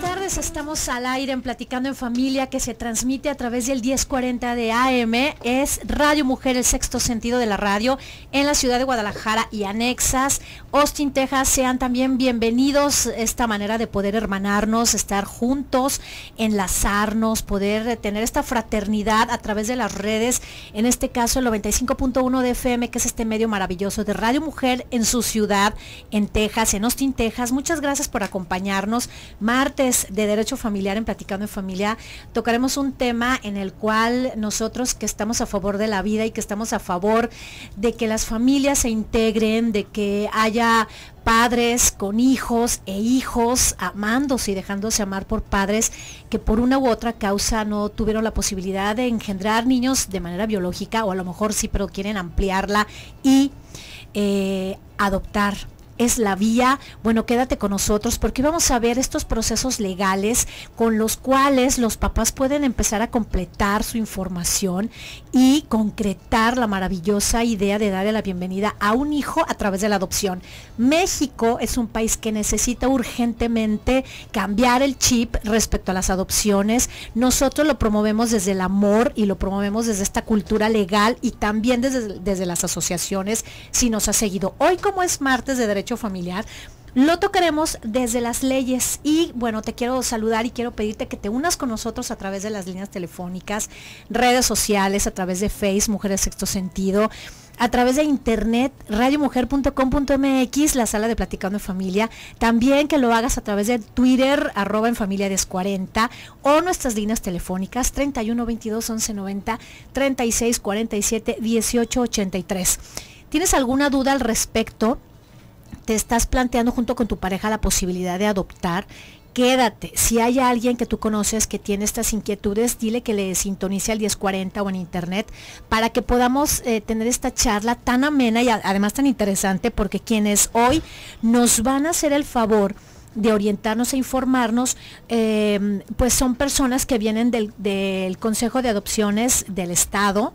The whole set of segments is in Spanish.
tardes. Estamos al aire en Platicando en Familia que se transmite a través del 1040 de AM. Es Radio Mujer, el sexto sentido de la radio en la ciudad de Guadalajara y anexas. Austin, Texas, sean también bienvenidos. Esta manera de poder hermanarnos, estar juntos, enlazarnos, poder tener esta fraternidad a través de las redes. En este caso, el 95.1 de FM, que es este medio maravilloso de Radio Mujer en su ciudad, en Texas, en Austin, Texas. Muchas gracias por acompañarnos martes de Derecho Familiar en Platicando en Familia tocaremos un tema en el cual nosotros que estamos a favor de la vida y que estamos a favor de que las familias se integren, de que haya padres con hijos e hijos amándose y dejándose amar por padres que por una u otra causa no tuvieron la posibilidad de engendrar niños de manera biológica o a lo mejor sí, pero quieren ampliarla y eh, adoptar es la vía. Bueno, quédate con nosotros porque vamos a ver estos procesos legales con los cuales los papás pueden empezar a completar su información y concretar la maravillosa idea de darle la bienvenida a un hijo a través de la adopción. México es un país que necesita urgentemente cambiar el chip respecto a las adopciones. Nosotros lo promovemos desde el amor y lo promovemos desde esta cultura legal y también desde, desde las asociaciones si nos ha seguido. Hoy como es martes de Derecho familiar, lo tocaremos desde las leyes y bueno, te quiero saludar y quiero pedirte que te unas con nosotros a través de las líneas telefónicas, redes sociales, a través de Face, Mujeres Sexto Sentido, a través de internet, radiomujer.com.mx, la sala de Platicando en Familia. También que lo hagas a través de Twitter, arroba en familia 40 o nuestras líneas telefónicas 31 22 11 90 36 47 18 83. ¿Tienes alguna duda al respecto? te estás planteando junto con tu pareja la posibilidad de adoptar, quédate. Si hay alguien que tú conoces que tiene estas inquietudes, dile que le sintonice al 1040 o en internet para que podamos eh, tener esta charla tan amena y además tan interesante porque quienes hoy nos van a hacer el favor de orientarnos e informarnos, em, pues son personas que vienen del, del Consejo de Adopciones del Estado,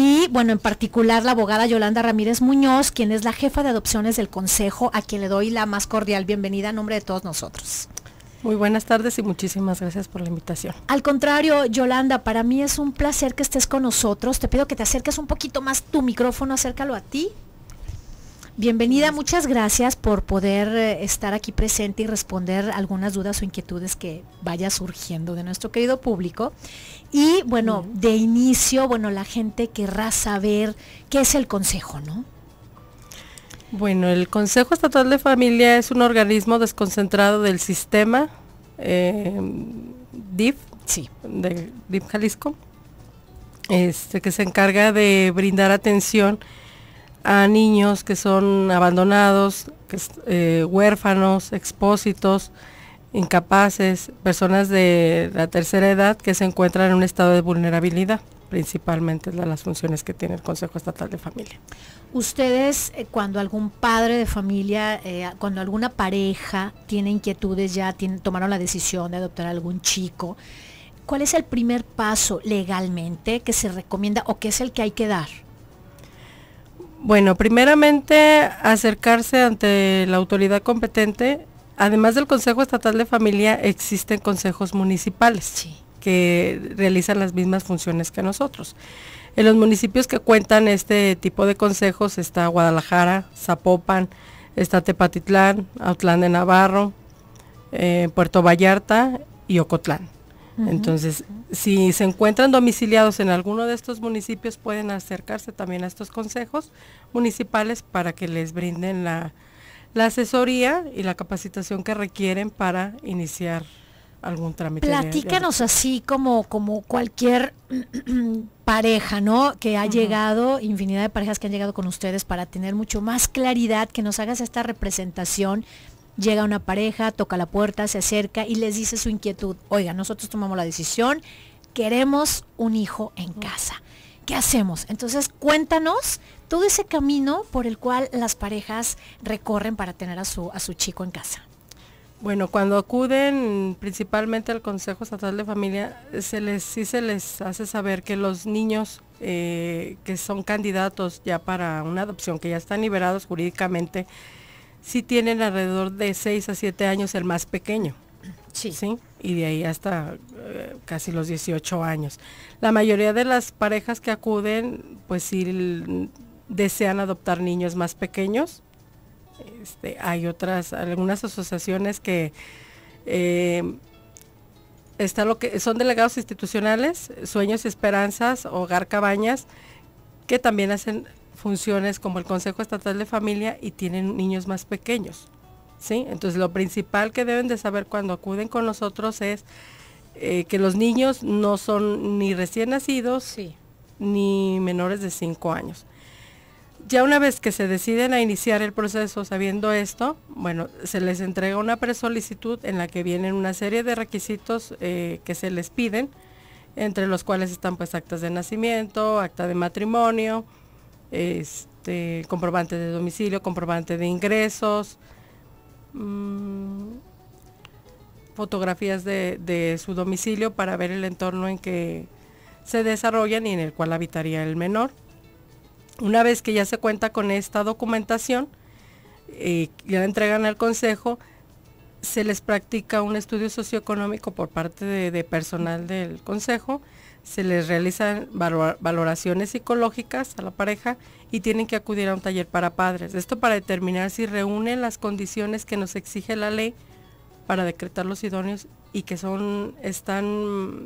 y bueno, en particular la abogada Yolanda Ramírez Muñoz, quien es la jefa de adopciones del Consejo, a quien le doy la más cordial bienvenida en nombre de todos nosotros. Muy buenas tardes y muchísimas gracias por la invitación. Al contrario, Yolanda, para mí es un placer que estés con nosotros. Te pido que te acerques un poquito más tu micrófono, acércalo a ti Bienvenida, muchas gracias por poder eh, estar aquí presente y responder algunas dudas o inquietudes que vaya surgiendo de nuestro querido público. Y bueno, de inicio, bueno, la gente querrá saber qué es el consejo, ¿no? Bueno, el Consejo Estatal de Familia es un organismo desconcentrado del sistema eh, DIF, sí. del DIF Jalisco, este, que se encarga de brindar atención a niños que son abandonados, eh, huérfanos, expósitos, incapaces, personas de la tercera edad que se encuentran en un estado de vulnerabilidad, principalmente las funciones que tiene el Consejo Estatal de Familia. Ustedes, eh, cuando algún padre de familia, eh, cuando alguna pareja tiene inquietudes, ya tomaron la decisión de adoptar a algún chico, ¿cuál es el primer paso legalmente que se recomienda o qué es el que hay que dar? Bueno, primeramente acercarse ante la autoridad competente. Además del Consejo Estatal de Familia, existen consejos municipales que realizan las mismas funciones que nosotros. En los municipios que cuentan este tipo de consejos está Guadalajara, Zapopan, está Tepatitlán, Autlán de Navarro, eh, Puerto Vallarta y Ocotlán. Entonces, si se encuentran domiciliados en alguno de estos municipios, pueden acercarse también a estos consejos municipales para que les brinden la, asesoría y la capacitación que requieren para iniciar algún trámite. Platícanos así como, como cualquier pareja, ¿no? Que ha llegado, infinidad de parejas que han llegado con ustedes para tener mucho más claridad, que nos hagas esta representación Llega una pareja, toca la puerta, se acerca y les dice su inquietud. Oiga, nosotros tomamos la decisión, queremos un hijo en casa. ¿Qué hacemos? Entonces cuéntanos todo ese camino por el cual las parejas recorren para tener a su, a su chico en casa. Bueno, cuando acuden principalmente al Consejo Estatal de Familia, se les, sí se les hace saber que los niños eh, que son candidatos ya para una adopción, que ya están liberados jurídicamente, si tienen alrededor de 6 a 7 años el más pequeño. Sí. ¿sí? Y de ahí hasta eh, casi los 18 años. La mayoría de las parejas que acuden, pues sí desean adoptar niños más pequeños. Este, hay otras, algunas asociaciones que eh, está lo que son delegados institucionales, Sueños y Esperanzas, Hogar Cabañas, que también hacen funciones como el Consejo Estatal de Familia y tienen niños más pequeños. Entonces lo principal que deben de saber cuando acuden con nosotros es eh, que los niños no son ni recién nacidos ni menores de 5 años. Ya una vez que se deciden a iniciar el proceso sabiendo esto, bueno, se les entrega una presolicitud en la que vienen una serie de requisitos eh, que se les piden, entre los cuales están pues actas de nacimiento, acta de matrimonio, este, comprobante de domicilio, comprobante de ingresos, mm, fotografías de, su domicilio para ver el entorno en que se desarrollan y en el cual habitaría el menor. Una vez que ya se cuenta con esta documentación, y eh, ya la entregan al consejo, se les practica un estudio socioeconómico por parte de, de personal del consejo se les realizan valoraciones psicológicas a la pareja y tienen que acudir a un taller para padres. Esto para determinar si reúnen las condiciones que nos exige la ley para decretar los idóneos y que son, están,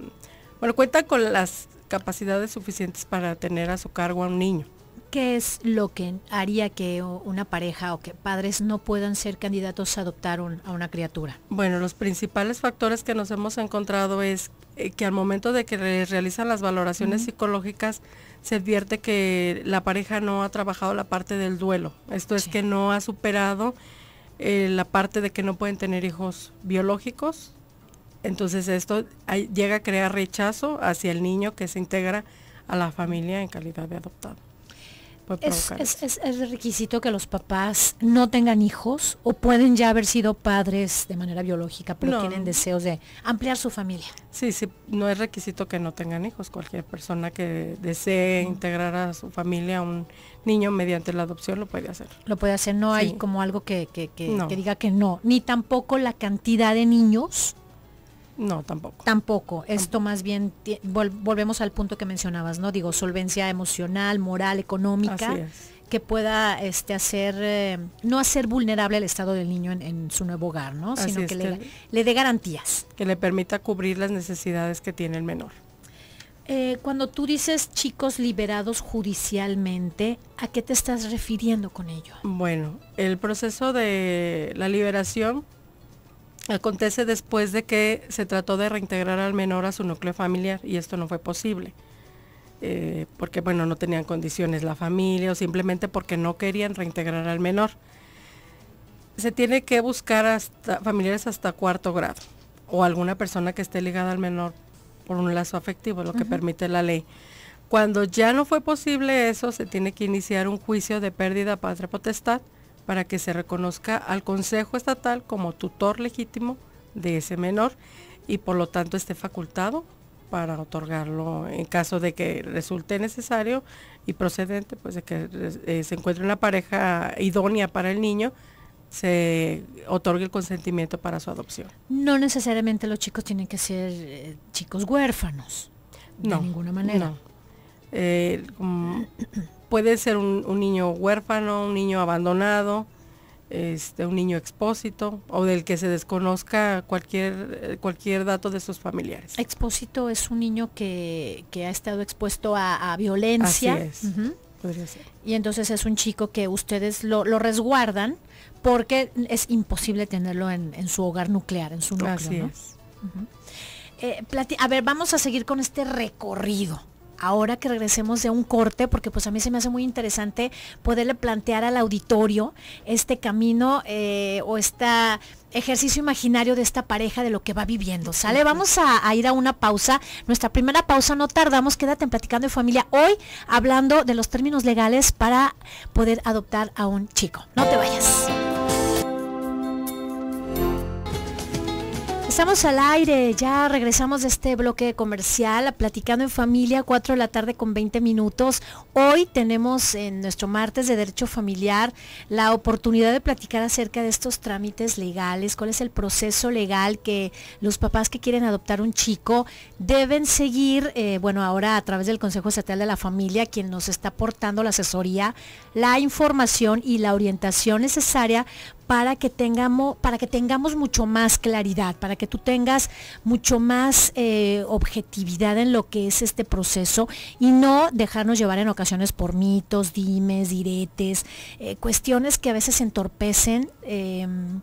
mm, bueno, cuentan con las capacidades suficientes para tener a su cargo a un niño. ¿Qué es lo que haría que una pareja o que padres no puedan ser candidatos a adoptar a una criatura? Bueno, los principales factores que nos hemos encontrado es eh, que al momento de que realizan las valoraciones psicológicas se advierte que la pareja no ha trabajado la parte del duelo. Esto es que no ha superado eh, la parte de que no pueden tener hijos biológicos. Entonces esto llega a crear rechazo hacia el niño que se integra a la familia en calidad de adoptado es, requisito que los papás no tengan hijos o pueden ya haber sido padres de manera biológica, pero tienen deseos de ampliar su familia. Sí, sí, no es requisito que no tengan hijos. Cualquier persona que desee integrar a su familia a un niño mediante la adopción lo puede hacer. Lo puede hacer, no hay como algo que, que diga que no, ni tampoco la cantidad de niños no, tampoco. Tampoco. Esto más bien volvemos al punto que mencionabas, ¿no? Digo, solvencia emocional, moral, económica, que pueda este, hacer, eh, no hacer vulnerable el estado del niño en, su nuevo hogar, ¿no? Sino que, le, dé garantías. Que le permita cubrir las necesidades que tiene el menor. Eh, cuando tú dices chicos liberados judicialmente, ¿a qué te estás refiriendo con ello? Bueno, el proceso de la liberación Acontece después de que se trató de reintegrar al menor a su núcleo familiar y esto no fue posible. Eh, porque bueno, no tenían condiciones la familia o simplemente porque no querían reintegrar al menor. Se tiene que buscar hasta familiares hasta cuarto grado o alguna persona que esté ligada al menor por un lazo afectivo, lo que permite la ley. Cuando ya no fue posible eso, se tiene que iniciar un juicio de pérdida patria potestad para que se reconozca al Consejo Estatal como tutor legítimo de ese menor y por lo tanto esté facultado para otorgarlo en caso de que resulte necesario y procedente, pues de que eh, se encuentre una pareja idónea para el niño, se otorgue el consentimiento para su adopción. No necesariamente los chicos tienen que ser eh, chicos huérfanos, no, de ninguna manera. No. Eh, puede ser un, niño huérfano, un niño abandonado, este, un niño expósito o del que se desconozca cualquier, eh, cualquier dato de sus familiares. Expósito es un niño que, ha estado expuesto a, violencia. Así es. Y entonces es un chico que ustedes lo, resguardan porque es imposible tenerlo en, su hogar nuclear, en su núcleo. Eh, a ver, vamos a seguir con este recorrido ahora que regresemos de un corte, porque pues a mí se me hace muy interesante poderle plantear al auditorio este camino eh, o este ejercicio imaginario de esta pareja de lo que va viviendo. ¿Sale? Vamos a, a ir a una pausa. Nuestra primera pausa no tardamos, quédate en platicando de familia hoy hablando de los términos legales para poder adoptar a un chico. No te vayas. Estamos al aire, ya regresamos de este bloque comercial, platicando en familia, 4 de la tarde con 20 minutos. Hoy tenemos en nuestro martes de Derecho Familiar la oportunidad de platicar acerca de estos trámites legales, cuál es el proceso legal que los papás que quieren adoptar un chico deben seguir, eh, bueno, ahora a través del Consejo Estatal de la Familia, quien nos está aportando la asesoría, la información y la orientación necesaria para que tengamos, para que tengamos mucho más claridad, para que tú tengas mucho más eh, objetividad en lo que es este proceso y no dejarnos llevar en ocasiones por mitos, dimes, diretes, eh, cuestiones que a veces entorpecen. Em,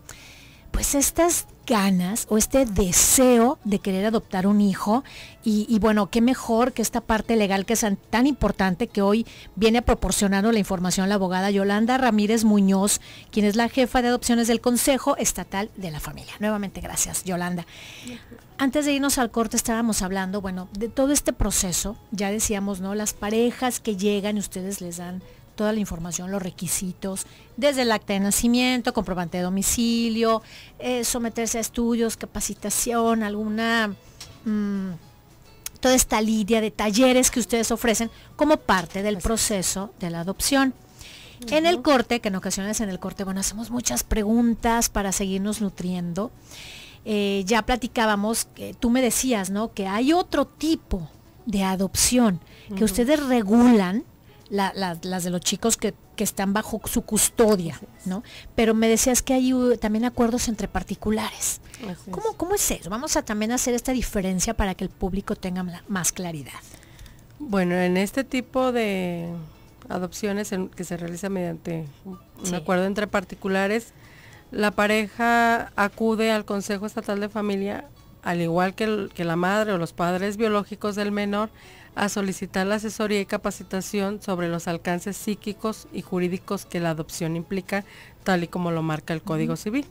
pues estas ganas o este deseo de querer adoptar un hijo y, bueno, qué mejor que esta parte legal que es tan importante que hoy viene proporcionando la información la abogada Yolanda Ramírez Muñoz, quien es la jefa de adopciones del Consejo Estatal de la Familia. Nuevamente, gracias, Yolanda. Antes de irnos al corte estábamos hablando, bueno, de todo este proceso, ya decíamos, ¿no? Las parejas que llegan y ustedes les dan toda la información, los requisitos, desde el acta de nacimiento, comprobante de domicilio, eh, someterse a estudios, capacitación, alguna... Mm, toda esta línea de talleres que ustedes ofrecen como parte del proceso de la adopción. En el corte, que en ocasiones en el corte, bueno, hacemos muchas preguntas para seguirnos nutriendo. Eh, ya platicábamos, tú me decías, ¿no? Que hay otro tipo de adopción que ustedes regulan las de los chicos que, están bajo su custodia, ¿no? Pero me decías que hay también acuerdos entre particulares. ¿Cómo, es. eso? Vamos a también hacer esta diferencia para que el público tenga más claridad. Bueno, en este tipo de adopciones que se realiza mediante un acuerdo entre particulares, la pareja acude al Consejo Estatal de Familia, al igual que, que la madre o los padres biológicos del menor, a solicitar la asesoría y capacitación sobre los alcances psíquicos y jurídicos que la adopción implica, tal y como lo marca el Código Civil.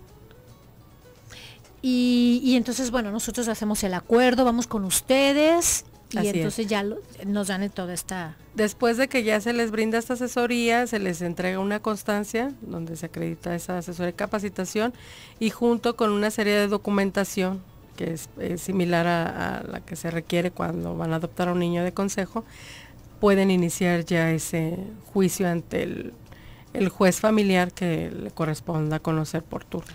Y, entonces, bueno, nosotros hacemos el acuerdo, vamos con ustedes y entonces ya nos dan toda esta... Después de que ya se les brinda esta asesoría, se les entrega una constancia donde se acredita esa asesoría y capacitación y junto con una serie de documentación que es, similar a, la que se requiere cuando van a adoptar a un niño de consejo, pueden iniciar ya ese juicio ante el, juez familiar que le corresponda conocer por turno.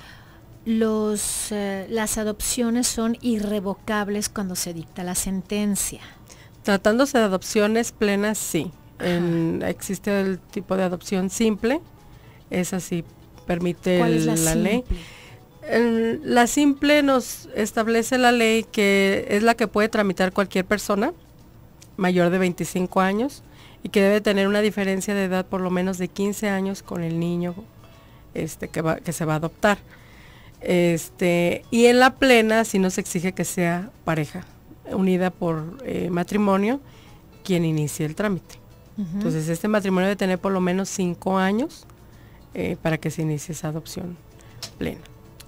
Los, eh, las adopciones son irrevocables cuando se dicta la sentencia. Tratándose de adopciones plenas, sí. existe el tipo de adopción simple, esa sí permite la ley la simple nos establece la ley que es la que puede tramitar cualquier persona mayor de 25 años y que debe tener una diferencia de edad por lo menos de 15 años con el niño este, que, que se va a adoptar. Este, y en la plena sí nos exige que sea pareja unida por eh, matrimonio quien inicie el trámite. Entonces este matrimonio debe tener por lo menos 5 años eh, para que se inicie esa adopción plena.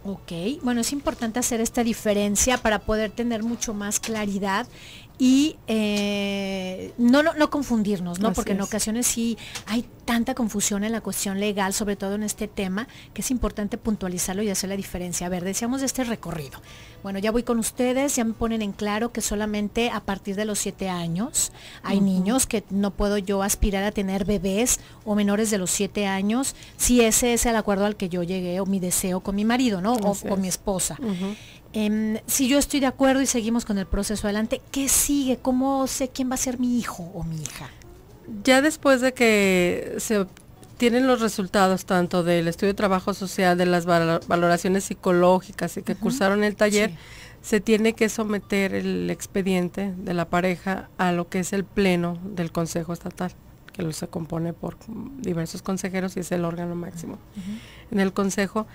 Ok, bueno, es importante hacer esta diferencia para poder tener mucho más claridad y eh, no, no, confundirnos, ¿no? Porque en ocasiones sí hay tanta confusión en la cuestión legal, sobre todo en este tema, que es importante puntualizarlo y hacer la diferencia. A ver, decíamos este recorrido. Bueno, ya voy con ustedes, ya me ponen en claro que solamente a partir de los siete años hay niños que no puedo yo aspirar a tener bebés o menores de los siete años, si ese es el acuerdo al que yo llegué o mi deseo con mi marido, ¿no? O con mi esposa. Em, si yo estoy de acuerdo y seguimos con el proceso adelante, ¿qué sigue? ¿Cómo sé quién va a ser mi hijo o mi hija? Ya después de que se tienen los resultados tanto del estudio de trabajo social, de las valoraciones psicológicas y que cursaron el taller, se tiene que someter el expediente de la pareja a lo que es el pleno del Consejo Estatal, que lo se compone por diversos consejeros y es el órgano máximo en el Consejo.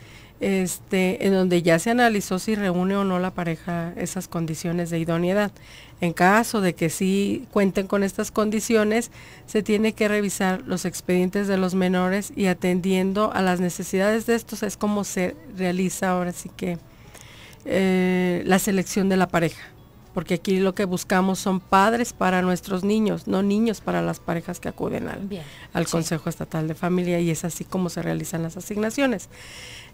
Este, en donde ya se analizó si reúne o no la pareja esas condiciones de idoneidad. En caso de que sí cuenten con estas condiciones, se tiene que revisar los expedientes de los menores y atendiendo a las necesidades de estos es como se realiza ahora sí que eh, la selección de la pareja. Porque aquí lo que buscamos son padres para nuestros niños, no niños para las parejas que acuden al, Consejo Estatal de Familia y es así como se realizan las asignaciones.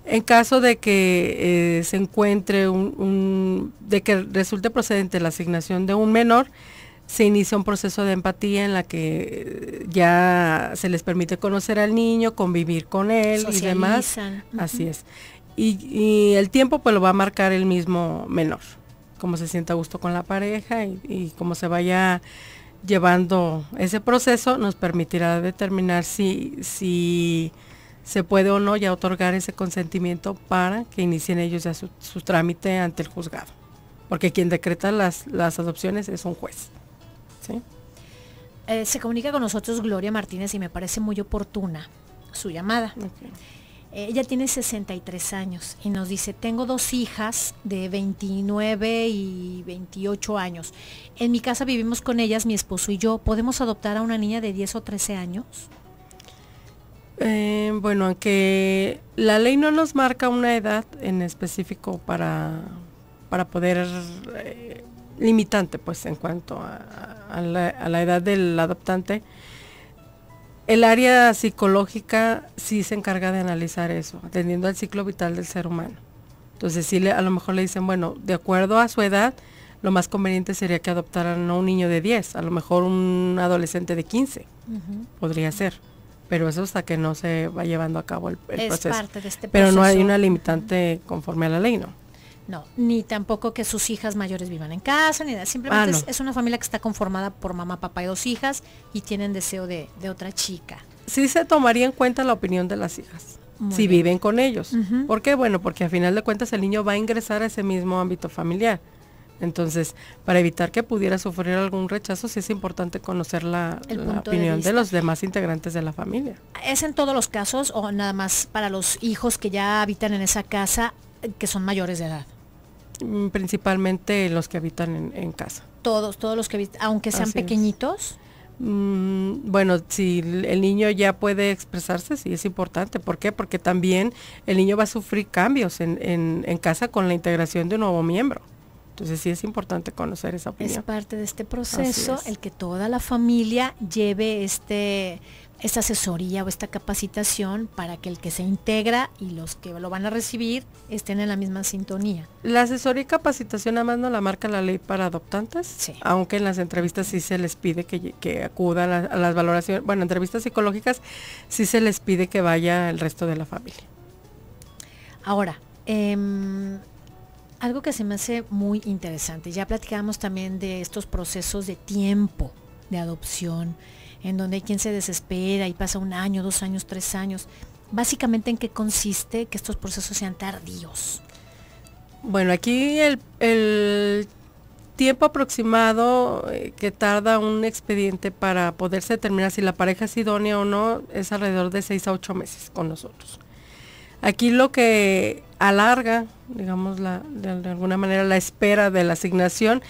En caso de que eh, se encuentre un, de que resulte procedente la asignación de un menor, se inicia un proceso de empatía en la que eh, ya se les permite conocer al niño, convivir con él y demás. Así es. Y, el tiempo pues lo va a marcar el mismo menor, cómo se sienta a gusto con la pareja y, y cómo se vaya llevando ese proceso nos permitirá determinar si, si se puede o no ya otorgar ese consentimiento para que inicien ellos ya su, trámite ante el juzgado. Porque quien decreta las, las adopciones es un juez. Eh, se comunica con nosotros Gloria Martínez y me parece muy oportuna su llamada. Eh, ella tiene 63 años y nos dice, tengo dos hijas de 29 y 28 años. En mi casa vivimos con ellas, mi esposo y yo. ¿Podemos adoptar a una niña de 10 o 13 años? Eh, bueno, aunque la ley no nos marca una edad en específico para, poder eh, limitante, pues en cuanto a, la, edad del adoptante, el área psicológica sí se encarga de analizar eso, atendiendo al ciclo vital del ser humano. Entonces sí, a lo mejor le dicen, bueno, de acuerdo a su edad, lo más conveniente sería que adoptaran a un niño de 10, a lo mejor un adolescente de 15, podría ser pero eso hasta que no se va llevando a cabo el, proceso. Este pero no hay una limitante conforme a la ley, ¿no? No, ni tampoco que sus hijas mayores vivan en casa, ni nada. Simplemente ah, es, una familia que está conformada por mamá, papá y dos hijas y tienen deseo de, otra chica. Sí se tomaría en cuenta la opinión de las hijas. si viven con ellos. ¿Por qué? Bueno, porque a final de cuentas el niño va a ingresar a ese mismo ámbito familiar. Entonces, para evitar que pudiera sufrir algún rechazo, sí es importante conocer la, opinión de, los demás integrantes de la familia. ¿Es en todos los casos o nada más para los hijos que ya habitan en esa casa eh, que son mayores de edad? Mm, principalmente los que habitan en, casa. Todos, todos los que habitan, aunque sean pequeñitos. Mm, bueno, si el niño ya puede expresarse, sí es importante. ¿Por qué? Porque también el niño va a sufrir cambios en casa con la integración de un nuevo miembro. Entonces sí es importante conocer esa opinión. Es parte de este proceso el que toda la familia lleve este esta asesoría o esta capacitación para que el que se integra y los que lo van a recibir estén en la misma sintonía. La asesoría y capacitación además no la marca la ley para adoptantes, aunque en las entrevistas sí se les pide que, acudan a, las valoraciones, bueno, entrevistas psicológicas sí se les pide que vaya el resto de la familia. Ahora, em, algo que se me hace muy interesante, ya platicábamos también de estos procesos de tiempo de adopción, en donde hay quien se desespera y pasa un año, dos años, tres años. Básicamente, ¿en qué consiste que estos procesos sean tardíos? Bueno, aquí el, el tiempo aproximado eh, que tarda un expediente para poderse determinar si la pareja es idónea o no es alrededor de seis a ocho meses con nosotros. Aquí lo que alarga, digamos, la, de, alguna manera la espera de la asignación,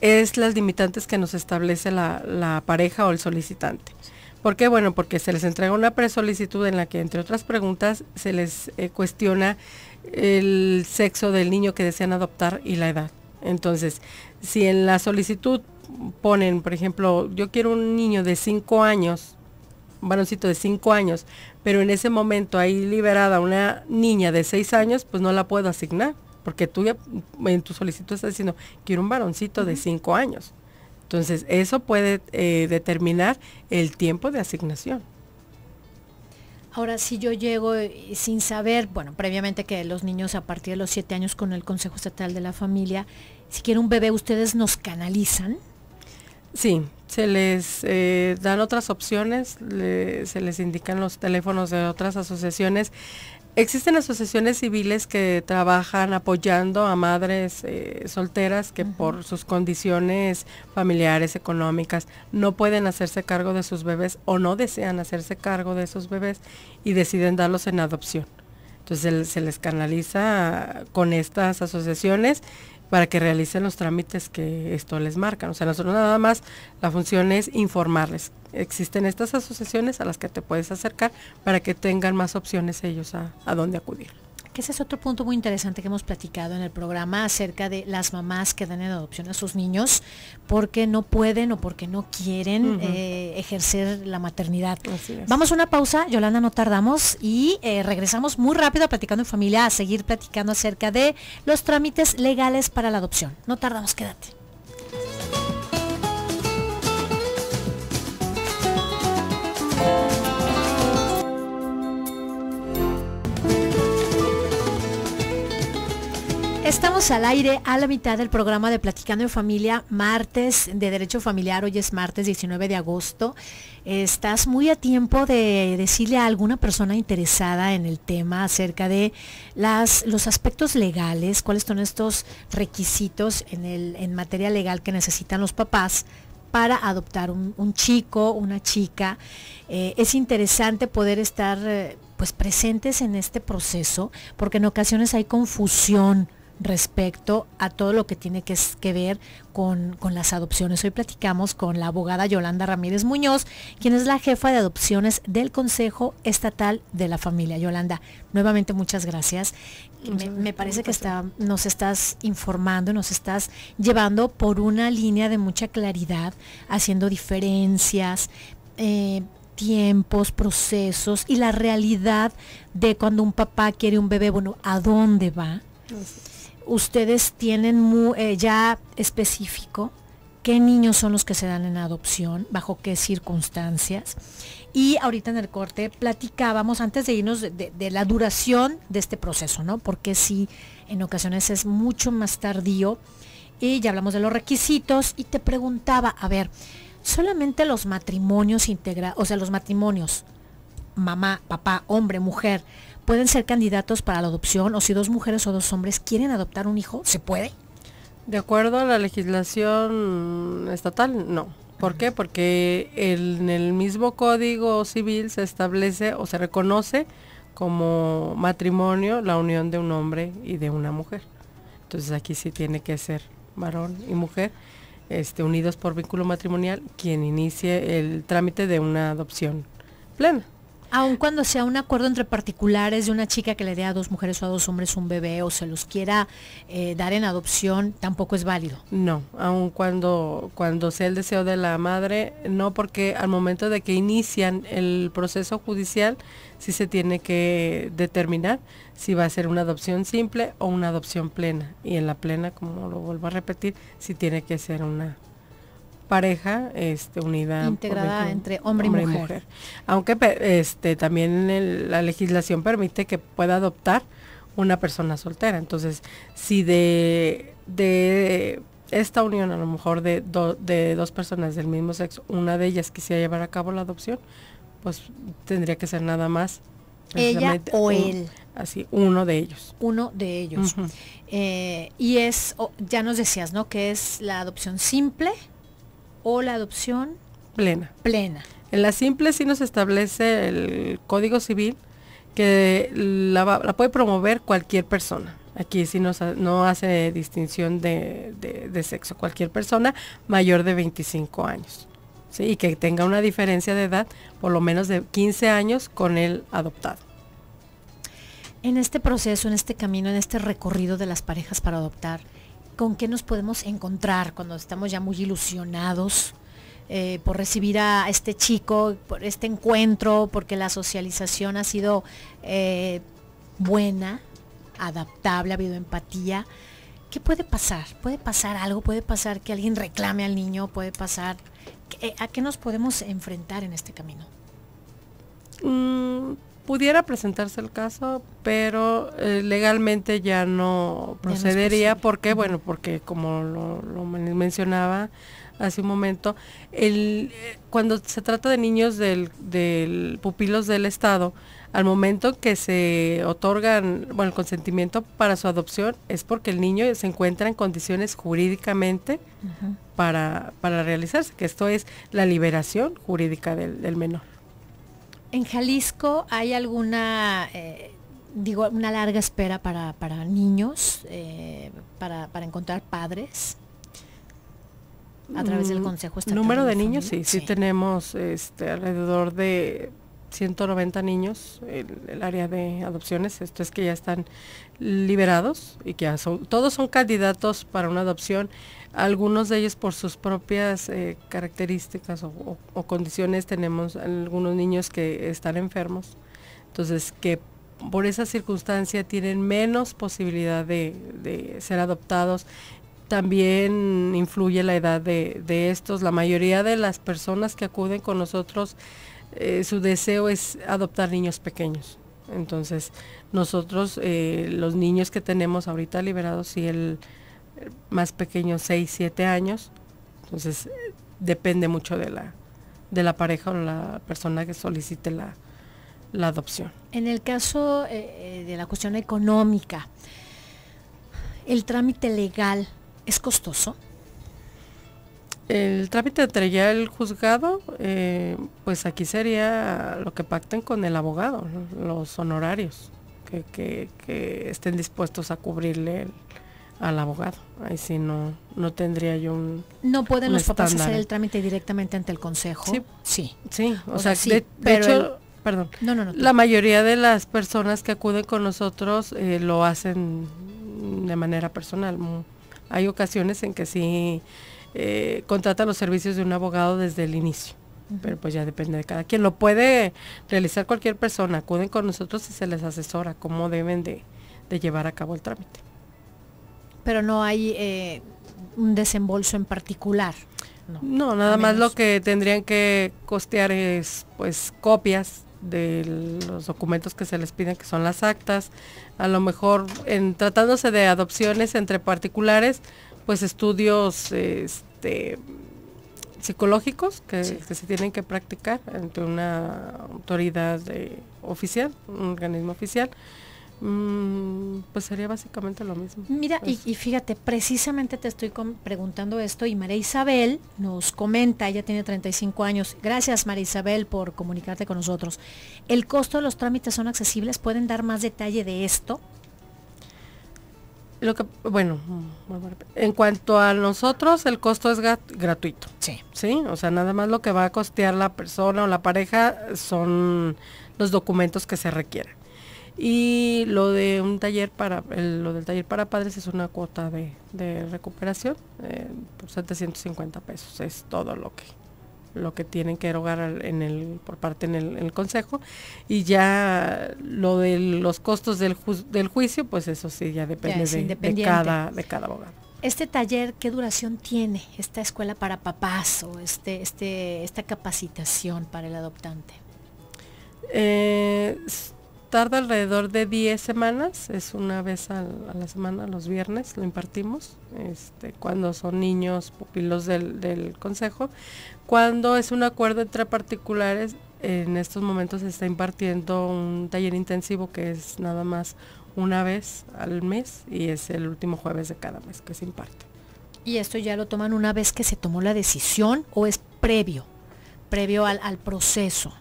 es las limitantes que nos establece la, pareja o el solicitante. ¿Por qué? Bueno, porque se les entrega una presolicitud en la que, entre otras preguntas, se les eh, cuestiona el sexo del niño que desean adoptar y la edad. Entonces, si en la solicitud ponen, por ejemplo, yo quiero un niño de 5 años un varoncito de cinco años, pero en ese momento ahí liberada una niña de seis años, pues no la puedo asignar, porque tú ya, en tu solicitud estás diciendo, quiero un varoncito de cinco años. Entonces, eso puede eh, determinar el tiempo de asignación. Ahora, si yo llego eh, sin saber, bueno, previamente que los niños a partir de los siete años con el Consejo Estatal de la Familia, si quiere un bebé, ¿ustedes nos canalizan? Sí, se les eh, dan otras opciones, se les indican los teléfonos de otras asociaciones. Existen asociaciones civiles que trabajan apoyando a madres eh, solteras que por sus condiciones familiares, económicas, no pueden hacerse cargo de sus bebés o no desean hacerse cargo de sus bebés y deciden darlos en adopción. Entonces se les canaliza con estas asociaciones para que realicen los trámites que esto les marca. O sea, nosotros nada más la función es informarles. Existen estas asociaciones a las que te puedes acercar para que tengan más opciones ellos a, a dónde acudir que ese es otro punto muy interesante que hemos platicado en el programa acerca de las mamás que dan en adopción a sus niños porque no pueden o porque no quieren eh, ejercer la maternidad. Vamos a una pausa, Yolanda, no tardamos y eh, regresamos muy rápido a Platicando en Familia a seguir platicando acerca de los trámites legales para la adopción. No tardamos, quédate. Estamos al aire a la mitad del programa de Platicando en Familia, martes de Derecho Familiar, hoy es martes 19 de agosto. Estás muy a tiempo de decirle a alguna persona interesada en el tema acerca de las, los aspectos legales, cuáles son estos requisitos en, el, en materia legal que necesitan los papás para adoptar un, chico, una chica. Eh, es interesante poder estar eh, pues presentes en este proceso porque en ocasiones hay confusión respecto a todo lo que tiene que, ver con, las adopciones. Hoy platicamos con la abogada Yolanda Ramírez Muñoz, quien es la jefa de adopciones del Consejo Estatal de la Familia. Yolanda, nuevamente muchas gracias. Me, parece que nos estás informando, nos estás llevando por una línea de mucha claridad, haciendo diferencias. Eh, tiempos, procesos y la realidad de cuando un papá quiere un bebé, bueno, ¿a dónde va? ustedes tienen muy, eh, ya específico qué niños son los que se dan en adopción, bajo qué circunstancias. Y ahorita en el corte platicábamos antes de irnos de, la duración de este proceso, ¿no? Porque sí, en ocasiones es mucho más tardío. Y ya hablamos de los requisitos y te preguntaba, a ver, solamente los matrimonios integrados, o sea, los matrimonios, mamá, papá, hombre, mujer, pueden ser candidatos para la adopción o si dos mujeres o dos hombres quieren adoptar un hijo, ¿se puede? De acuerdo a la legislación estatal, no. ¿Por qué? Porque en el mismo código civil se establece o se reconoce como matrimonio la unión de un hombre y de una mujer. Entonces aquí sí tiene que ser varón y mujer este, unidos por vínculo matrimonial quien inicie el trámite de una adopción plena. Aun cuando sea un acuerdo entre particulares de una chica que le dé a dos mujeres o a dos hombres un bebé o se los quiera eh, dar en adopción, tampoco es válido. No, aun cuando, cuando sea el deseo de la madre, no, porque al momento de que inician el proceso judicial, sí se tiene que determinar si va a ser una adopción simple o una adopción plena. Y en la plena, como lo vuelvo a repetir, sí tiene que ser una pareja este, unida. Integrada entre hombre, y, mujer. Aunque este, también la legislación permite que pueda adoptar una persona soltera. Entonces, si de, de esta unión, a lo mejor de, de dos personas del mismo sexo, una de ellas quisiera llevar a cabo la adopción, pues tendría que ser nada más. Ella o él. Así, uno de ellos. Uno de ellos. Eh, y es, ya nos decías, ¿no? Que es la adopción simple, o la adopción plena. Plena. En la simple sí nos establece el Código Civil que la, puede promover cualquier persona. Aquí sí no hace distinción de, sexo. Cualquier persona mayor de 25 años. ¿sí? Y que tenga una diferencia de edad por lo menos de 15 años con el adoptado. En este proceso, en este camino, en este recorrido de las parejas para adoptar, con qué nos podemos encontrar cuando estamos ya muy ilusionados eh, por recibir a este chico, por este encuentro, porque la socialización ha sido eh, buena, adaptable, ha habido empatía. ¿Qué puede pasar? ¿Puede pasar algo? ¿Puede pasar que alguien reclame al niño? ¿Puede pasar? Eh, ¿A qué nos podemos enfrentar en este camino? Mm, pudiera presentarse el caso, pero eh, legalmente ya no procedería. porque bueno? Porque como lo, mencionaba hace un momento, cuando se trata de niños del, pupilos del Estado, al momento que se otorgan bueno, el consentimiento para su adopción es porque el niño se encuentra en condiciones jurídicamente para, realizarse, que esto es la liberación jurídica del menor. ¿En Jalisco hay alguna, eh, digo, una larga espera para, niños, eh, para, encontrar padres? A través del mm, Consejo Estatal. Número de, niños, sí, sí, tenemos este, alrededor de 190 niños, en el, área de adopciones, esto es que ya están liberados y que todos son candidatos para una adopción, algunos de ellos por sus propias eh, características o, condiciones, tenemos algunos niños que están enfermos, entonces que por esa circunstancia tienen menos posibilidad de, ser adoptados también influye la edad de, de, estos. La mayoría de las personas que acuden con nosotros eh, su deseo es adoptar niños pequeños. Entonces, nosotros, eh, los niños que tenemos ahorita liberados y el más pequeño, 6, 7 años, entonces eh, depende mucho de la, pareja o la persona que solicite la adopción. En el caso de la cuestión económica, ¿el trámite legal es costoso? El trámite ya el juzgado, eh, pues aquí sería lo que pacten con el abogado, los honorarios que, estén dispuestos a cubrirle al abogado. Ahí sí no, no tendría yo un... No pueden los papás hacer el trámite directamente ante el consejo. Sí. Sí, o, sea, de, hecho... perdón. La mayoría de las personas que acuden con nosotros eh, lo hacen de manera personal. Hay ocasiones en que sí eh, contrata los servicios de un abogado desde el inicio. Pero pues ya depende de cada quien. Lo puede realizar cualquier persona. Acuden con nosotros y se les asesora cómo deben de, llevar a cabo el trámite. Pero no hay eh, un desembolso en particular. No, nada más lo que tendrían que costear es pues copias de los documentos que se les piden, que son las actas. A lo mejor tratándose de adopciones entre particulares, pues estudios este, psicológicos que, se tienen que practicar ante una autoridad eh, oficial, un organismo oficial, mm, pues sería básicamente lo mismo. Mira, y, pues fíjate, precisamente te estoy preguntando esto y María Isabel nos comenta, ella tiene 35 años, gracias María Isabel por comunicarte con nosotros. ¿El costo de los trámites son accesibles? ¿Pueden dar más detalle de esto? que, bueno, en cuanto a nosotros, el costo es gratuito. Sí. Sí, o sea, nada más lo que va a costear la persona o la pareja son los documentos que se requieran. Y lo de un taller para, lo del taller para padres es una cuota de, recuperación, eh, por 750 pesos, es todo lo que lo que tienen que erogar en el, por parte en el, Consejo y ya lo de los costos del, juicio, pues eso sí, ya depende de, de, cada, de cada abogado. Este taller, ¿qué duración tiene esta escuela para papás o este, este, esta capacitación para el adoptante? Eh, tarda alrededor de 10 semanas, es una vez a, la semana, los viernes lo impartimos, este, cuando son niños pupilos del, consejo. Cuando es un acuerdo entre particulares, en estos momentos se está impartiendo un taller intensivo que es nada más una vez al mes y es el último jueves de cada mes que se imparte. ¿Y esto ya lo toman una vez que se tomó la decisión o es previo, previo al proceso?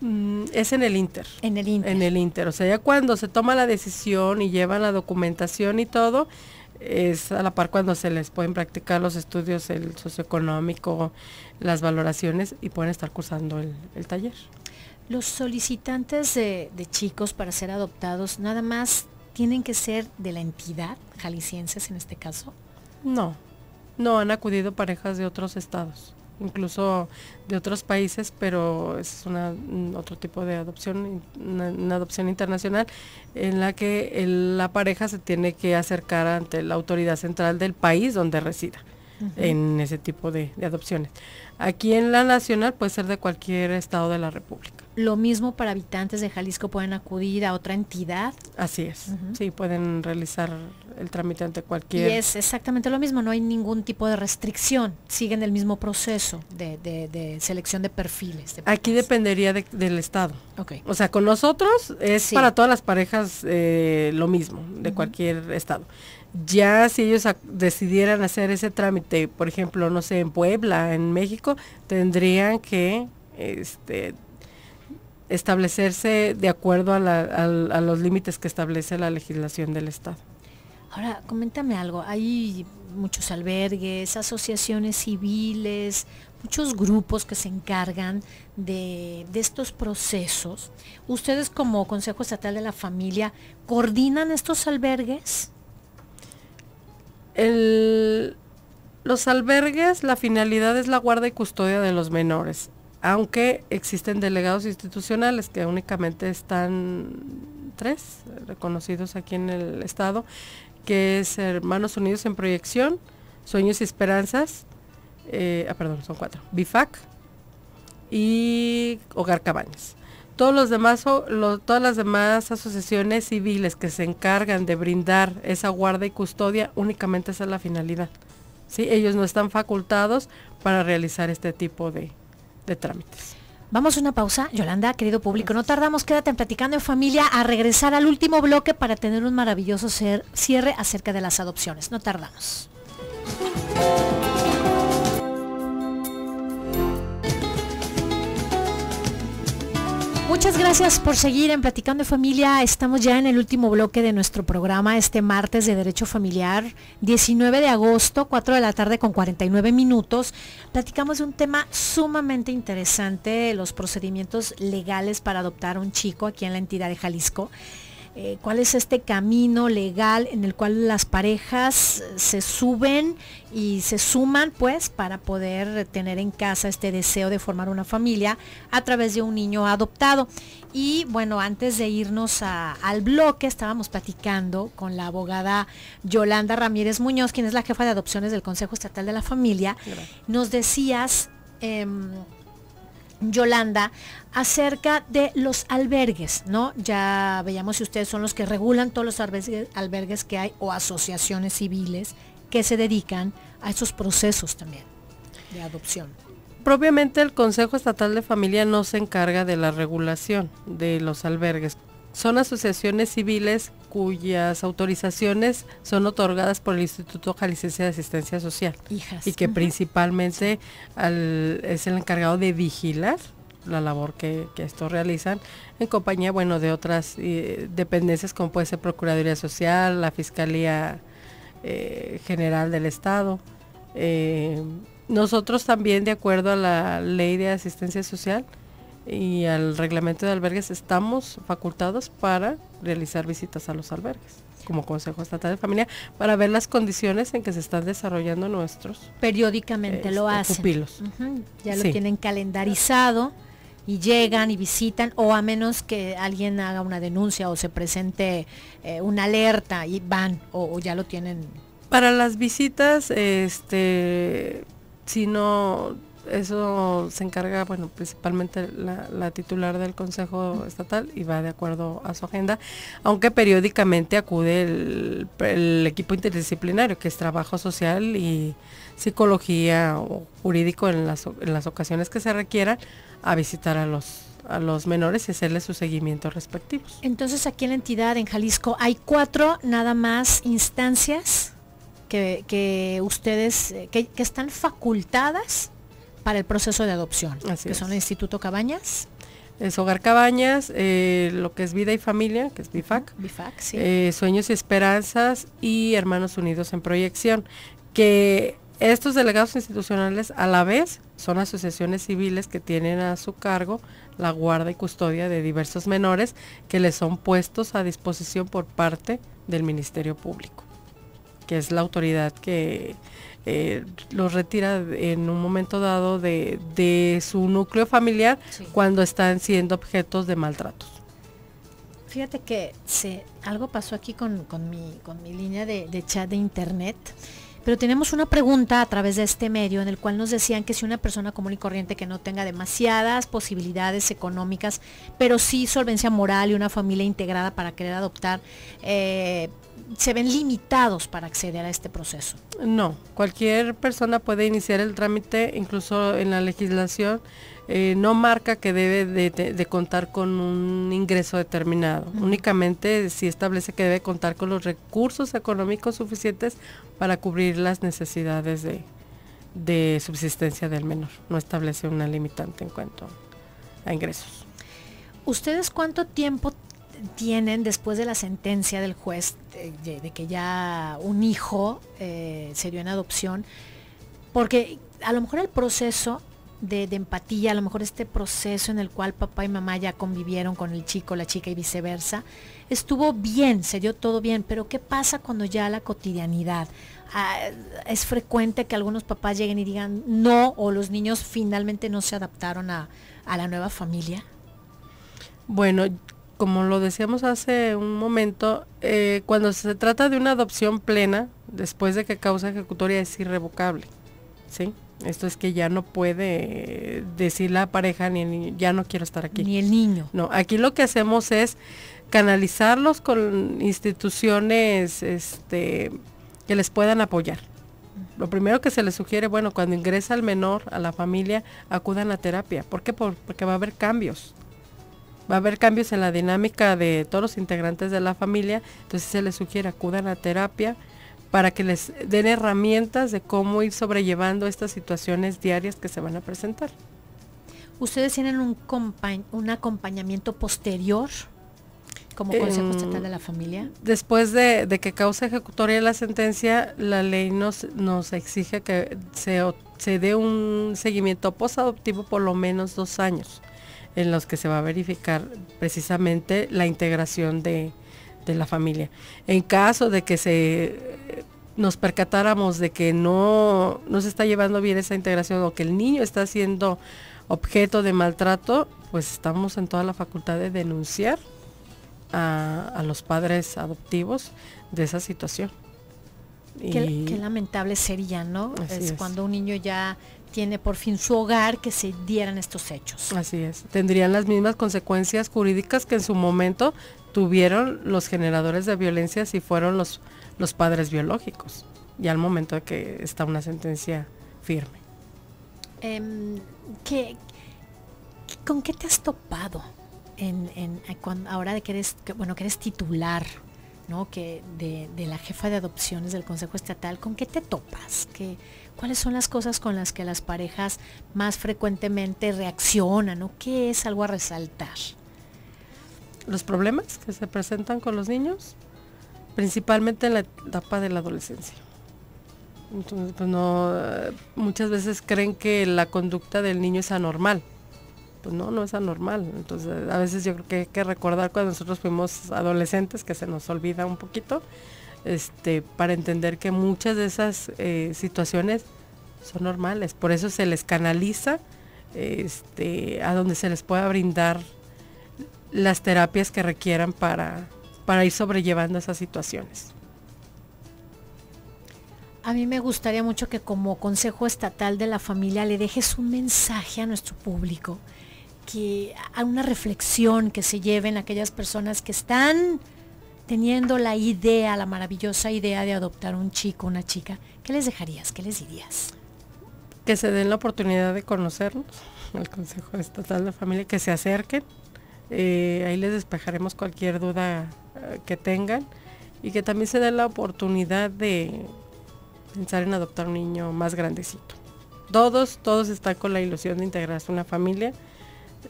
Mm, es en el Inter. En el Inter. En el Inter. O sea, ya cuando se toma la decisión y llevan la documentación y todo, es a la par cuando se les pueden practicar los estudios, el socioeconómico, las valoraciones y pueden estar cursando el, taller. Los solicitantes de, de, chicos para ser adoptados, ¿nada más tienen que ser de la entidad, jaliscienses en este caso? No, no han acudido parejas de otros estados incluso de otros países, pero es mm, otro tipo de adopción, una, adopción internacional, en la que la pareja se tiene que acercar ante la autoridad central del país donde resida en ese tipo de adopciones. Aquí en la nacional puede ser de cualquier estado de la República lo mismo para habitantes de Jalisco pueden acudir a otra entidad. Así es. Sí, pueden realizar el trámite ante cualquier. Y es exactamente lo mismo, no hay ningún tipo de restricción, siguen el mismo proceso de, de, selección de perfiles. Aquí dependería del Estado. Okay. O sea, con nosotros es para todas las parejas eh, lo mismo, de cualquier Estado. Ya si ellos decidieran hacer ese trámite, por ejemplo, no sé, en Puebla, en México, tendrían que este, establecerse de acuerdo a, los límites que establece la legislación del Estado. Ahora, coméntame algo, hay muchos albergues, asociaciones civiles, muchos grupos que se encargan de, estos procesos. ¿Ustedes como Consejo Estatal de la Familia coordinan estos albergues? los albergues, la finalidad es la guarda y custodia de los menores aunque existen delegados institucionales que únicamente están tres reconocidos aquí en el estado, que es Hermanos Unidos en Proyección, Sueños y Esperanzas, eh, ah, perdón, son cuatro, BIFAC y Hogar Cabañas. Todos los demás, todas las demás asociaciones civiles que se encargan de brindar esa guarda y custodia, únicamente esa es la finalidad. ¿sí? Ellos no están facultados para realizar este tipo de, de trámites. Vamos a una pausa, Yolanda, querido público, no tardamos, quédate en platicando en familia a regresar al último bloque para tener un maravilloso cierre acerca de las adopciones. No tardamos. Muchas gracias por seguir en Platicando de Familia. Estamos ya en el último bloque de nuestro programa este martes de Derecho Familiar, 19 de agosto, 4 de la tarde con 49 minutos. Platicamos de un tema sumamente interesante, los procedimientos legales para adoptar un chico aquí en la entidad de Jalisco. Eh, cuál es este camino legal en el cual las parejas se suben y se suman pues para poder tener en casa este deseo de formar una familia a través de un niño adoptado. Y bueno, antes de irnos al bloque estábamos platicando con la abogada Yolanda Ramírez Muñoz, quien es la jefa de adopciones del Consejo Estatal de la Familia. Nos decías... Em, Yolanda, acerca de los albergues, ¿no? Ya veíamos si ustedes son los que regulan todos los albergues, albergues que hay o asociaciones civiles que se dedican a esos procesos también de adopción. Propiamente el Consejo Estatal de Familia no se encarga de la regulación de los albergues son asociaciones civiles cuyas autorizaciones son otorgadas por el Instituto Jalisciense de Asistencia Social y que principalmente es el encargado de vigilar la labor que, que estos realizan en compañía, bueno, de otras eh, dependencias como puede ser Procuraduría Social, la Fiscalía eh, General del Estado. Eh, nosotros también, de acuerdo a la Ley de Asistencia Social, y al reglamento de albergues estamos facultados para realizar visitas a los albergues como Consejo Estatal de Familia para ver las condiciones en que se están desarrollando nuestros periódicamente lo este, hacen pupilos. Ya lo tienen calendarizado y llegan y visitan o a menos que alguien haga una denuncia o se presente eh, una alerta y van o, o ya lo tienen para las visitas este si no eso se encarga, bueno, principalmente la, titular del Consejo Estatal y va de acuerdo a su agenda, aunque periódicamente acude el, equipo interdisciplinario, que es trabajo social y psicología o jurídico en las, ocasiones que se requieran, a visitar a los menores y hacerles su seguimiento respectivos. Entonces aquí en la entidad, en Jalisco, hay cuatro nada más instancias que, ustedes, eh, que, están facultadas para el proceso de adopción, Así que son el Instituto Cabañas. Es Hogar Cabañas, eh, lo que es Vida y Familia, que es BIFAC. BIFAC, sí. Eh, Sueños y Esperanzas y Hermanos Unidos en Proyección, que estos delegados institucionales a la vez son asociaciones civiles que tienen a su cargo la guarda y custodia de diversos menores que les son puestos a disposición por parte del Ministerio Público, que es la autoridad que eh, los retira en un momento dado de, su núcleo familiar cuando están siendo objetos de maltratos. Fíjate que algo pasó aquí con, con, mi, línea de, chat de internet, pero tenemos una pregunta a través de este medio en el cual nos decían que si una persona común y corriente que no tenga demasiadas posibilidades económicas, pero sí solvencia moral y una familia integrada para querer adoptar, eh, se ven limitados para acceder a este proceso? No, cualquier persona puede iniciar el trámite, incluso en la legislación eh, no marca que debe de, contar con un ingreso determinado, únicamente si establece que debe contar con los recursos económicos suficientes para cubrir las necesidades de, de subsistencia del menor, no establece una limitante en cuanto a ingresos. ¿Ustedes cuánto tiempo tienen después de la sentencia del juez de, que ya un hijo eh, se dio en adopción, porque a lo mejor el proceso de, empatía, a lo mejor este proceso en el cual papá y mamá ya convivieron con el chico, la chica y viceversa, estuvo bien, se dio todo bien, pero ¿qué pasa cuando ya la cotidianidad? Ah, es frecuente que algunos papás lleguen y digan no o los niños finalmente no se adaptaron a, a la nueva familia. Bueno, como lo decíamos hace un momento, eh, cuando se trata de una adopción plena, después de que causa ejecutoria es irrevocable. ¿sí? Esto es que ya no puede decir la pareja ni, ya no quiero estar aquí. Ni el niño. No, aquí lo que hacemos es canalizarlos con instituciones este, que les puedan apoyar. Lo primero que se les sugiere, bueno, cuando ingresa el menor a la familia, acudan a terapia. ¿Por qué? porque va a haber cambios va a haber cambios en la dinámica de todos los integrantes de la familia, entonces se les sugiere acudan a terapia para que les den herramientas de cómo ir sobrellevando estas situaciones diarias que se van a presentar. ¿Ustedes tienen un, acompañamiento posterior como eh, Consejo Estatal mm, de la Familia? Después de, que cause ejecutoria la sentencia, la ley nos, nos exige que se, se dé un seguimiento posadoptivo por lo menos dos años en los que se va a verificar precisamente la integración de, la familia. En caso de que se nos percatáramos de que no, se está llevando bien esa integración o que el niño está siendo objeto de maltrato, pues estamos en toda la facultad de denunciar a, los padres adoptivos de esa situación. Qué, lamentable sería, ¿no? es, cuando un niño ya tiene por fin su hogar que se dieran estos hechos. Así es, tendrían las mismas consecuencias jurídicas que en su momento tuvieron los generadores de violencia si fueron los, los padres biológicos, Y al momento de que está una sentencia firme. Em, ¿qué, ¿Con qué te has topado ahora de que eres, bueno, que eres titular que de, la jefa de adopciones del Consejo Estatal, ¿con qué te topas? ¿Qué, ¿Cuáles son las cosas con las que las parejas más frecuentemente reaccionan qué es algo a resaltar? Los problemas que se presentan con los niños, principalmente en la etapa de la adolescencia. pues no, eh, muchas veces creen que la conducta del niño es anormal. Pues no, no es anormal. Entonces, a veces yo creo que hay que recordar cuando nosotros fuimos adolescentes, que se nos olvida un poquito, este, para entender que muchas de esas eh, situaciones son normales. Por eso se les canaliza este, a donde se les pueda brindar las terapias que requieran para, para ir sobrellevando esas situaciones. A mí me gustaría mucho que como Consejo Estatal de la Familia le dejes un mensaje a nuestro público, que a una reflexión que se lleven aquellas personas que están teniendo la idea, la maravillosa idea de adoptar un chico, una chica, ¿qué les dejarías? ¿Qué les dirías? Que se den la oportunidad de conocernos, el Consejo Estatal de Familia, que se acerquen, eh, ahí les despejaremos cualquier duda eh, que tengan y que también se den la oportunidad de pensar en adoptar un niño más grandecito. Todos, todos están con la ilusión de integrarse a una familia,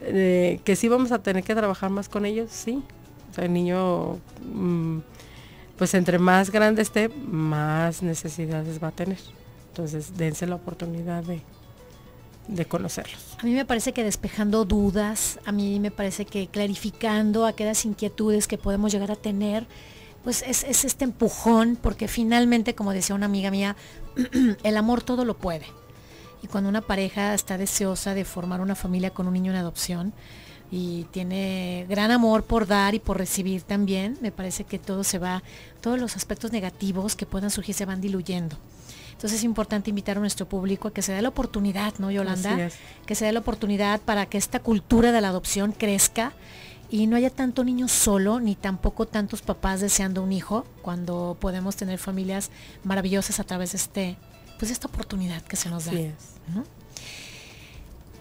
eh, que sí vamos a tener que trabajar más con ellos, sí, el niño, mm, pues entre más grande esté, más necesidades va a tener. Entonces, dense la oportunidad de, de conocerlos. A mí me parece que despejando dudas, a mí me parece que clarificando aquellas inquietudes que podemos llegar a tener, pues es, es este empujón, porque finalmente, como decía una amiga mía, el amor todo lo puede. Y cuando una pareja está deseosa de formar una familia con un niño en adopción, y tiene gran amor por dar y por recibir también. Me parece que todo se va, todos los aspectos negativos que puedan surgir se van diluyendo. Entonces es importante invitar a nuestro público a que se dé la oportunidad, ¿no, Yolanda? Que se dé la oportunidad para que esta cultura de la adopción crezca y no haya tanto niño solo, ni tampoco tantos papás deseando un hijo, cuando podemos tener familias maravillosas a través de este, pues esta oportunidad que se nos da.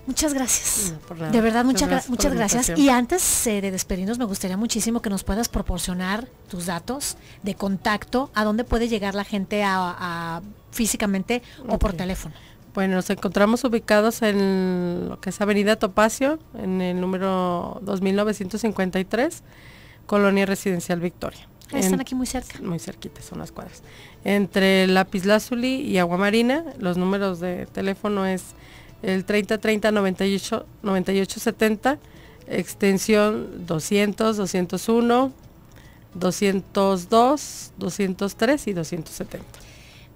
Muchas gracias. de verdad, muchas, gracias, muchas gracias. Y antes eh, de despedirnos, me gustaría muchísimo que nos puedas proporcionar tus datos de contacto, a dónde puede llegar la gente a, físicamente o por teléfono. Bueno, nos encontramos ubicados en lo que es Avenida Topacio, en el número 2953, Colonia Residencial Victoria. están aquí muy cerca. Muy cerquita, son las cuadras. Entre Lapislázuli y aguamarina los números de teléfono es el 3030 9870 extensión 200, 201, 202, 203 y 270.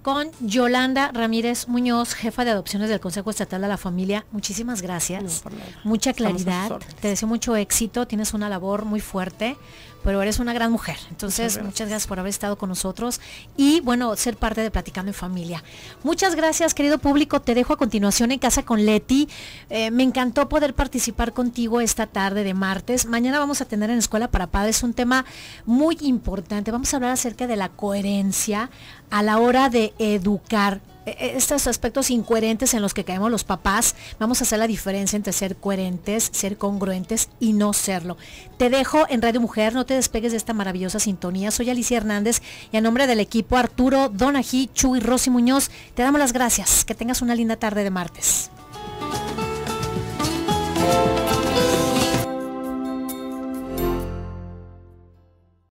Con Yolanda Ramírez Muñoz, jefa de adopciones del Consejo Estatal de la Familia, muchísimas gracias. Mucha claridad, te deseo mucho éxito, tienes una labor muy fuerte pero eres una gran mujer. Entonces, muchas, gracias por haber estado con nosotros y bueno, ser parte de Platicando en Familia. Muchas gracias, querido público. Te dejo a continuación en casa con Leti. Eh, me encantó poder participar contigo esta tarde de martes. Mañana vamos a tener en Escuela para Padres un tema muy importante. Vamos a hablar acerca de la coherencia a la hora de educar e, e, estos aspectos incoherentes en los que caemos los papás, vamos a hacer la diferencia entre ser coherentes, ser congruentes y no serlo. Te dejo en Radio Mujer, no te despegues de esta maravillosa sintonía. Soy Alicia Hernández y a nombre del equipo Arturo, Donají, Chuy, y Rosy Muñoz, te damos las gracias. Que tengas una linda tarde de martes.